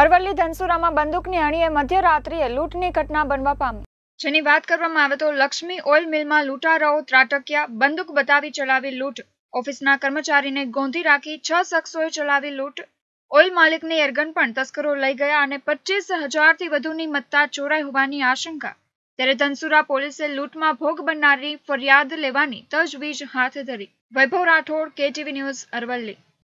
અરવલ્લી ધનસુરામાં બંદૂકની અણીએ મધ્યરાત્રિએ લૂંટની ઘટના બનવા પામી જેની વાત કરવામાં આવે તો લક્ષ્મી ઓઇલ મિલમાં લૂંટારાઓ ત્રાટક્યા બંદૂક બતાવી ચલાવી લૂંટ ઓફિસના કર્મચારીને ગોંધી રાખી છ શખ્સોએ ચલાવી લૂંટ ઓઇલ માલિકની એરગન પણ તસ્કરો લઈ ગયા અને પચીસ હજારથી વધુની મત્તા ચોરાઈ હોવાની આશંકા ત્યારે ધનસુરા પોલીસે લૂંટમાં ભોગ બનનારી ફરિયાદ લેવાની તજવીજ હાથ ધરી વૈભવ રાઠોડ કેટીવી ન્યૂઝ અરવલ્લી